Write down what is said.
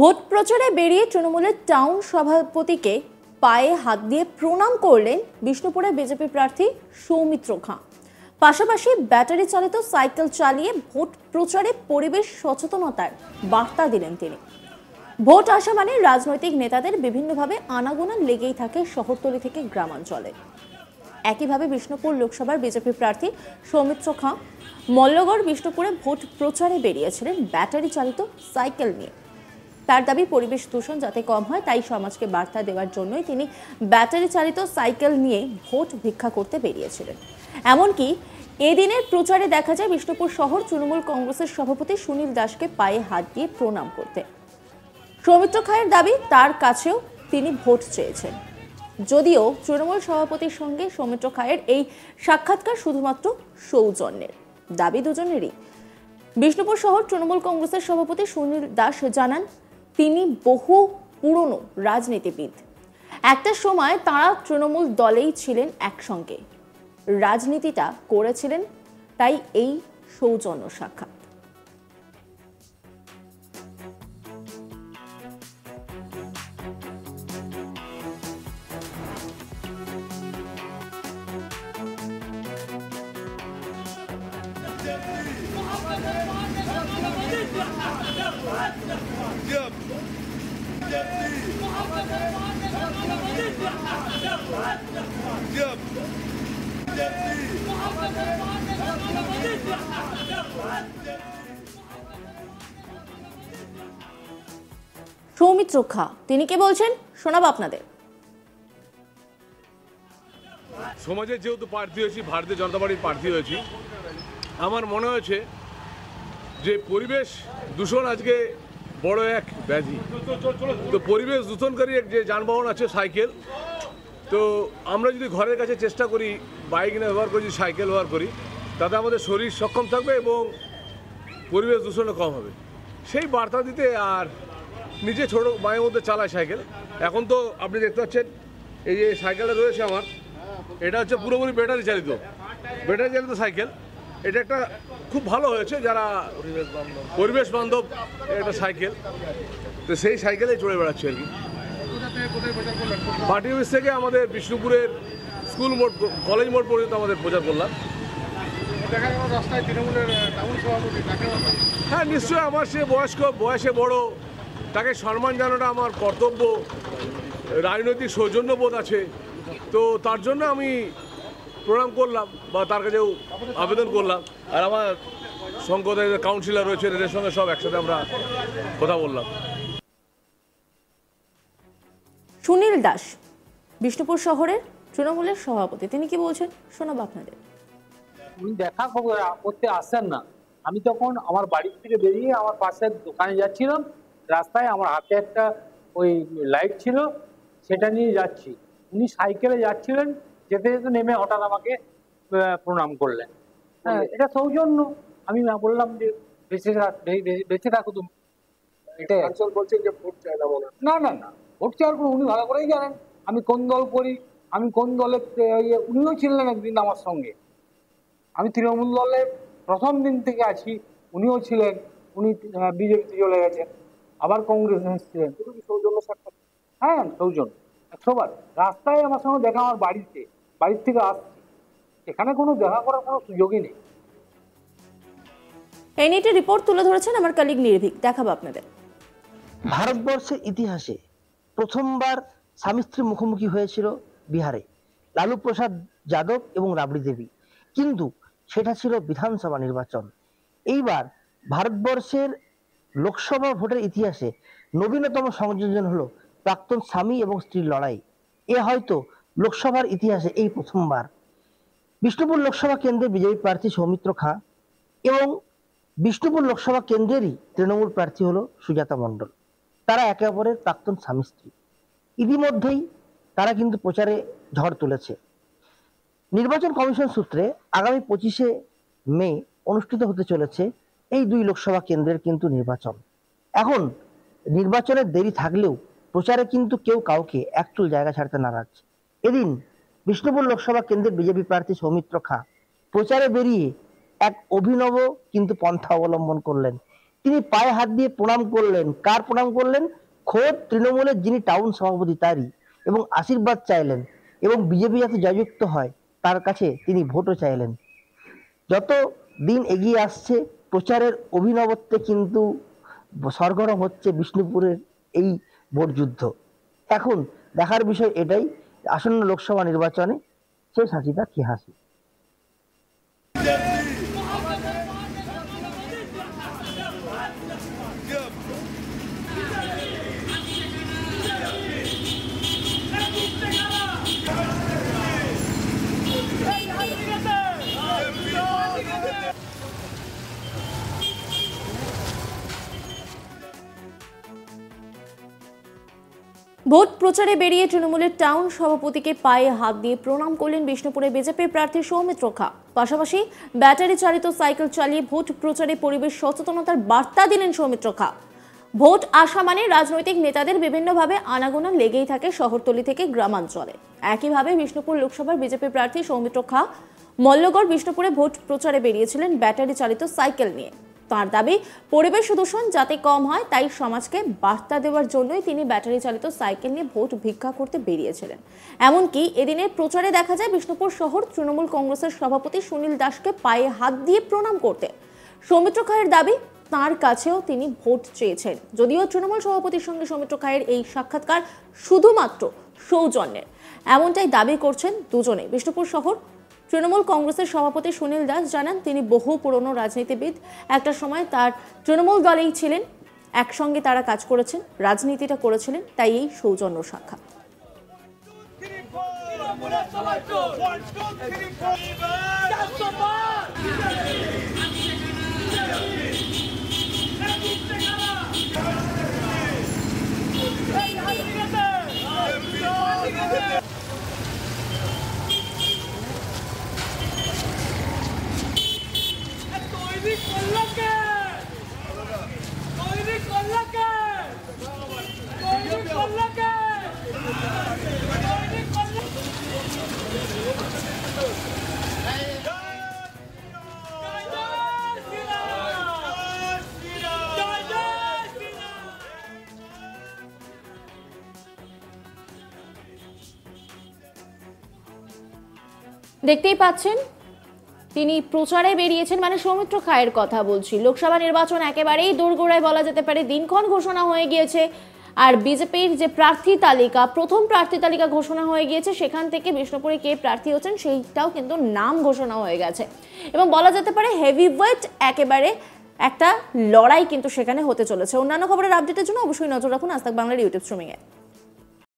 Vote প্রচারে বেরিয়ে তৃণমূলের টাউন সভাপতিকে পায়ে হাত দিয়ে প্রণাম করলেন বিষ্ণুপুরে বিজেপি প্রার্থী সৌমিত্র খাঁ পাশাপাশি ব্যাটারি চালিত সাইকেল চালিয়ে ভোট প্রচারে পরিবেশ সচেতনতার বার্তা দিলেন তিনি ভোট আসা মানে রাজনৈতিক নেতাদের বিভিন্নভাবে আনাগোনা লেগেই থাকে শহরতলি থেকে গ্রামাঞ্চলে একইভাবে বিষ্ণুপুর লোকসভার বিজেপি প্রার্থী সৌমিত্র খাঁ মল্লগড় বিষ্ণুপুরে ভোট প্রচারে বেরিয়েছিলেন ব্যাটারি চালিত সাইকেল নিয়ে তার দাবি পরিবেশ দূষণ যাতে কম হয় তাই সমাজকে বার্তা দেওয়ার জন্যই তিনি ব্যাটারি চালিত সাইকেল নিয়ে ভোট ভিক্ষা করতে বেরিয়েছিলেন এমনকি এদিনের প্রচারে দেখা যায় বিষ্ণুপুর শহর তৃণমূল কংগ্রেসের সভাপতি সুনীল দাসকে পায়ে হাত দিয়ে প্রণাম করতে সৌমিত্র খায়ের দাবি তার কাছেও তিনি ভোট চেয়েছেন যদিও তৃণমূল সভাপতির সঙ্গে সৌমিত্র খায়ের এই সাক্ষাৎকার শুধুমাত্র সৌজন্যের দাবি দুজনেরই বিষ্ণুপুর শহর তৃণমূল কংগ্রেসের সভাপতি সুনীল দাস জানান তিনি বহু পুরনো রাজনীতিবিদ একটা সময় তাঁরা তৃণমূল দলেই ছিলেন একসঙ্গে রাজনীতিটা করেছিলেন তাই এই সৌজন্য সাক্ষাৎ Yeah. সৌমিত রক্ষা তিনি কে বলছেন শোনাব আপনাদের সমাজের যেহেতু প্রার্থী হয়েছি ভারতীয় জনতা পার্টির প্রার্থী হয়েছি আমার মনে হয়েছে যে পরিবেশ দূষণ আজকে বড় এক ব্যাধি তো পরিবেশ দূষণকারী এক যে যানবাহন আছে সাইকেল তো আমরা যদি ঘরের কাছে চেষ্টা করি বাইক না ব্যবহার করি সাইকেল ব্যবহার করি তাতে আমাদের শরীর সক্ষম থাকবে এবং পরিবেশ দূষণও কম হবে সেই বার্তা দিতে আর নিজে ছোটো মায়ের মধ্যে চালায় সাইকেল এখন তো আপনি দেখতে পাচ্ছেন এই যে সাইকেলটা রয়েছে আমার এটা হচ্ছে পুরোপুরি ব্যাটারি চালিত ব্যাটারি চালিত সাইকেল এটা একটা খুব ভালো হয়েছে যারা পরিবেশ বান্ধব একটা সাইকেল তো সেই সাইকেলে চড়ে বেড়াচ্ছে আর কি পার্টি অফিস থেকে আমাদের বিষ্ণুপুরের স্কুল মোড় কলেজ মোড় পর্যন্ত আমাদের প্রচার করলাম হ্যাঁ নিশ্চয়ই আমার সে বয়স্ক বয়সে বড় তাকে সম্মান জানানোটা আমার কর্তব্য রাজনৈতিক সৌজন্যবোধ আছে তো তার জন্য আমি প্রোগ্রাম করলাম বা তার কাছেও আবেদন করলাম আর আমার যে কাউন্সিলর রয়েছে এদের সঙ্গে সব একসাথে আমরা কথা বললাম সুনীল দাস বিষ্ণুপুর শহরের তৃণমূলের সভাপতি তিনি কি বলছেন শোনাবো আপনাদের উনি দেখা করতে আসেন না আমি তখন আমার বাড়ির থেকে বেরিয়ে আমার পাশের দোকানে যাচ্ছিলাম রাস্তায় আমার হাতে একটা ওই লাইট ছিল সেটা নিয়ে যাচ্ছি উনি সাইকেলে যাচ্ছিলেন যেতে যেতে নেমে হঠাৎ আমাকে প্রণাম করলেন হ্যাঁ এটা সৌজন্য আমি বললাম যে বেঁচে থাক বেঁচে থাকো তুমি বলছেন যে ভোট না না না না ভোট চাওয়ার কোনো উনি ভালো করেই জানেন আমি কোন দল করি আমি কোন দলে ইয়ে, উনিও ছিলেন একদিন আমার সঙ্গে আমি তৃণমূল দলে প্রথম দিন থেকে আছি উনিও ছিলেন উনি বিজেপিতে চলে গেছেন আবার কংগ্রেস ছিলেন সৌজন্য হ্যাঁ সৌজন্য একশোবার রাস্তায় আমার সঙ্গে দেখা আমার বাড়িতে বাড়ির থেকে আসছে এখানে কোনো দেখা করার কোনো সুযোগই নেই এই নিয়ে রিপোর্ট তুলে ধরেছেন আমার কলিগ নির্ভীক দেখাবো আপনাদের ভারতবর্ষের ইতিহাসে প্রথমবার স্বামী স্ত্রী মুখোমুখি হয়েছিল বিহারে লালু প্রসাদ যাদব এবং রাবড়ি দেবী কিন্তু সেটা ছিল বিধানসভা নির্বাচন এইবার ভারতবর্ষের লোকসভা ভোটের ইতিহাসে নবীনতম সংযোজন হলো প্রাক্তন স্বামী এবং স্ত্রীর লড়াই এ হয়তো লোকসভার ইতিহাসে এই প্রথমবার বিষ্ণুপুর লোকসভা কেন্দ্রে বিজেপি প্রার্থী সৌমিত্র খাঁ এবং বিষ্ণুপুর লোকসভা কেন্দ্রেরই তৃণমূল প্রার্থী হল সুজাতা মণ্ডল তারা একে অপরের প্রাক্তন স্বামী স্ত্রী ইতিমধ্যেই তারা কিন্তু প্রচারে ঝড় তুলেছে নির্বাচন কমিশন সূত্রে আগামী পঁচিশে মে অনুষ্ঠিত হতে চলেছে এই দুই লোকসভা কেন্দ্রের কিন্তু নির্বাচন এখন নির্বাচনের দেরি থাকলেও প্রচারে কিন্তু কেউ কাউকে একচুল জায়গা ছাড়তে নারাজ এদিন বিষ্ণুপুর লোকসভা কেন্দ্রের বিজেপি প্রার্থী সৌমিত্র খা প্রচারে বেরিয়ে এক অভিনব কিন্তু পন্থা অবলম্বন করলেন তিনি পায়ে হাত দিয়ে প্রণাম করলেন কার প্রণাম করলেন খোদ তৃণমূলের যিনি টাউন সভাপতি তারই এবং আশীর্বাদ চাইলেন এবং বিজেপি যাতে জয়যুক্ত হয় তার কাছে তিনি ভোটও চাইলেন যত দিন এগিয়ে আসছে প্রচারের অভিনবত্বে কিন্তু সরগরম হচ্ছে বিষ্ণুপুরের এই ভোটযুদ্ধ এখন দেখার বিষয় এটাই আসন্ন লোকসভা নির্বাচনে সেই হাসিটা কি হাসি ভোট প্রচারে বেরিয়ে তৃণমূলের টাউন সভাপতিকে পায়ে হাত দিয়ে প্রণাম করলেন বিষ্ণুপুরে বিজেপি প্রার্থী সৌমিত্র খা পাশাপাশি ব্যাটারি চালিত সাইকেল চালিয়ে ভোট প্রচারে পরিবেশ সচেতনতার বার্তা দিলেন সৌমিত্র খা ভোট আসা মানে রাজনৈতিক নেতাদের বিভিন্নভাবে আনাগোনা লেগেই থাকে শহরতলি থেকে গ্রামাঞ্চলে একইভাবে বিষ্ণুপুর লোকসভার বিজেপি প্রার্থী সৌমিত্র খা মল্লগড় বিষ্ণুপুরে ভোট প্রচারে বেরিয়েছিলেন ব্যাটারি চালিত সাইকেল নিয়ে তার দাবি পরিবেশ দূষণ যাতে কম হয় তাই সমাজকে বার্তা দেওয়ার জন্যই তিনি ব্যাটারি চালিত সাইকেল নিয়ে ভোট ভিক্ষা করতে বেরিয়েছিলেন এমনকি এদিনের প্রচারে দেখা যায় বিষ্ণুপুর শহর তৃণমূল কংগ্রেসের সভাপতি সুনীল দাসকে পায়ে হাত দিয়ে প্রণাম করতে সৌমিত্র খায়ের দাবি তার কাছেও তিনি ভোট চেয়েছেন যদিও তৃণমূল সভাপতির সঙ্গে সৌমিত্র খায়ের এই সাক্ষাৎকার শুধুমাত্র সৌজন্যের এমনটাই দাবি করছেন দুজনে বিষ্ণুপুর শহর তৃণমূল কংগ্রেসের সভাপতি সুনীল দাস জানান তিনি বহু পুরনো রাজনীতিবিদ একটা সময় তার তৃণমূল দলেই ছিলেন একসঙ্গে তারা কাজ করেছেন রাজনীতিটা করেছিলেন তাই এই সৌজন্য সাক্ষাৎ Hey, hey, hey. দেখতেই পাচ্ছেন তিনি প্রচারে বেরিয়েছেন মানে সৌমিত্র খায়ের কথা বলছি লোকসভা নির্বাচন একেবারেই দোরগোড়ায় বলা যেতে পারে দিনক্ষণ ঘোষণা হয়ে গিয়েছে আর বিজেপির যে প্রার্থী তালিকা প্রথম প্রার্থী তালিকা ঘোষণা হয়ে গিয়েছে সেখান থেকে বিষ্ণুপুরে কে প্রার্থী হচ্ছেন সেইটাও কিন্তু নাম ঘোষণা হয়ে গেছে এবং বলা যেতে পারে হেভি ওয়েট একেবারে একটা লড়াই কিন্তু সেখানে হতে চলেছে অন্যান্য খবরের আপডেটের জন্য অবশ্যই নজর রাখুন আজ বাংলার ইউটিউব স্ট্রিমিংয়ে